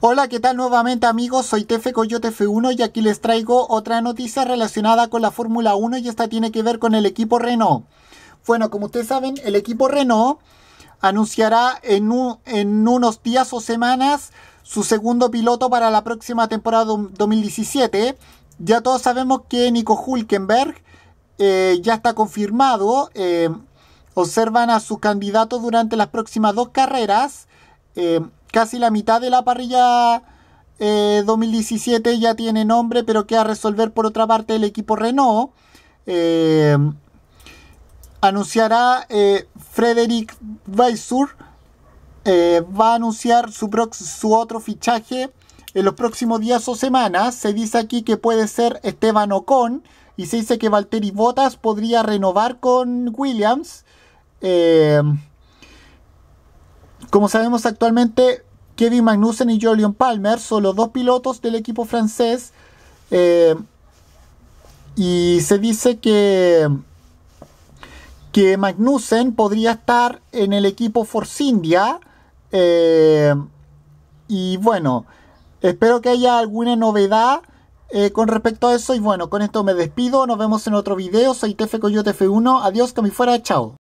Hola, ¿qué tal nuevamente amigos? Soy Tefe Coyote F1 y aquí les traigo otra noticia relacionada con la Fórmula 1 y esta tiene que ver con el equipo Renault. Bueno, como ustedes saben, el equipo Renault anunciará en, en unos días o semanas su segundo piloto para la próxima temporada 2017. Ya todos sabemos que Nico Hulkenberg eh, ya está confirmado. Eh, observan a su candidato durante las próximas dos carreras. Eh, casi la mitad de la parrilla 2017 eh, ya tiene nombre, pero que a resolver por otra parte el equipo Renault. Eh, anunciará eh, Frederick Weissur, eh, va a anunciar su, su otro fichaje en los próximos días o semanas. Se dice aquí que puede ser Esteban Ocon y se dice que Valtteri Bottas podría renovar con Williams. Como sabemos actualmente, Kevin Magnussen y Jolion Palmer son los dos pilotos del equipo francés. Eh, y se dice que, que Magnussen podría estar en el equipo Force India. Eh, y bueno, espero que haya alguna novedad eh, con respecto a eso. Y bueno, con esto me despido. Nos vemos en otro video. Soy TF Coyote F1. Adiós, que me fuera. Chao.